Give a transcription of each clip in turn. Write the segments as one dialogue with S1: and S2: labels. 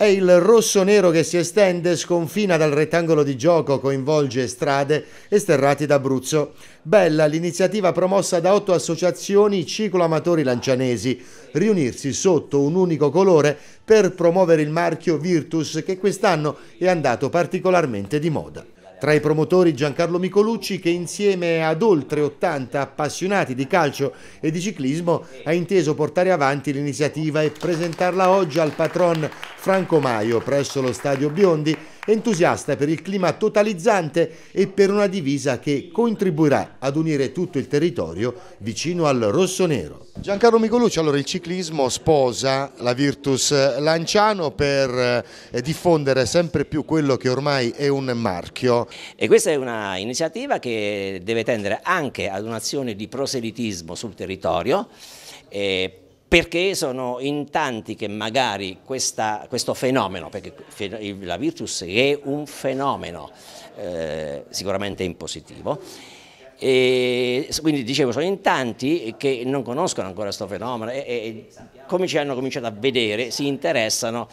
S1: È il rosso-nero che si estende, sconfina dal rettangolo di gioco, coinvolge strade e sterrati d'Abruzzo. Bella l'iniziativa promossa da otto associazioni cicloamatori lancianesi, riunirsi sotto un unico colore per promuovere il marchio Virtus che quest'anno è andato particolarmente di moda. Tra i promotori Giancarlo Micolucci che insieme ad oltre 80 appassionati di calcio e di ciclismo ha inteso portare avanti l'iniziativa e presentarla oggi al patron Franco Maio presso lo Stadio Biondi, entusiasta per il clima totalizzante e per una divisa che contribuirà ad unire tutto il territorio vicino al rosso-nero. Giancarlo Micolucci, allora il ciclismo sposa la Virtus Lanciano per eh, diffondere sempre più quello che ormai è un marchio
S2: e questa è un'iniziativa che deve tendere anche ad un'azione di proselitismo sul territorio. Eh, perché sono in tanti che magari questa, questo fenomeno, perché la Virtus è un fenomeno eh, sicuramente in positivo, e quindi dicevo sono in tanti che non conoscono ancora questo fenomeno e, e come ci hanno cominciato a vedere si interessano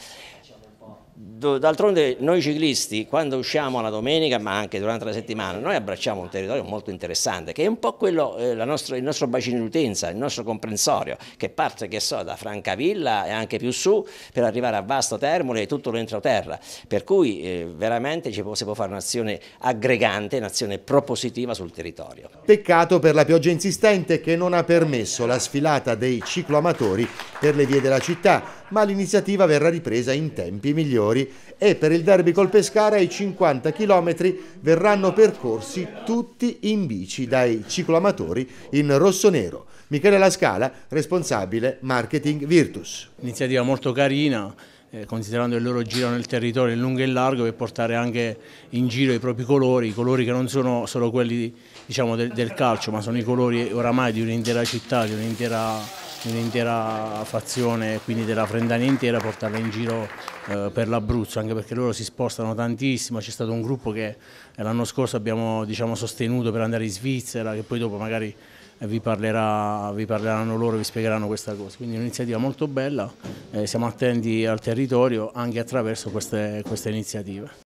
S2: D'altronde noi ciclisti quando usciamo la domenica ma anche durante la settimana noi abbracciamo un territorio molto interessante che è un po' quello, eh, nostro, il nostro bacino di utenza, il nostro comprensorio che parte che so da Francavilla e anche più su per arrivare a Vasto Termole e tutto l'entroterra per cui eh, veramente può, si può fare un'azione aggregante, un'azione propositiva sul territorio.
S1: Peccato per la pioggia insistente che non ha permesso la sfilata dei cicloamatori per le vie della città ma l'iniziativa verrà ripresa in tempi migliori e per il derby col Pescara ai 50 km verranno percorsi tutti in bici dai cicloamatori in rosso-nero. Michele Lascala, responsabile marketing Virtus. Iniziativa molto carina,
S3: eh, considerando il loro giro nel territorio in lungo e in largo per portare anche in giro i propri colori, i colori che non sono solo quelli diciamo, del, del calcio ma sono i colori oramai di un'intera città, di un'intera di un'intera fazione, quindi della Frendania intera, portarla in giro eh, per l'Abruzzo, anche perché loro si spostano tantissimo, c'è stato un gruppo che eh, l'anno scorso abbiamo diciamo, sostenuto per andare in Svizzera, che poi dopo magari eh, vi, parlerà, vi parleranno loro, vi spiegheranno questa cosa. Quindi un'iniziativa molto bella, eh, siamo attenti al territorio
S1: anche attraverso queste, queste iniziative.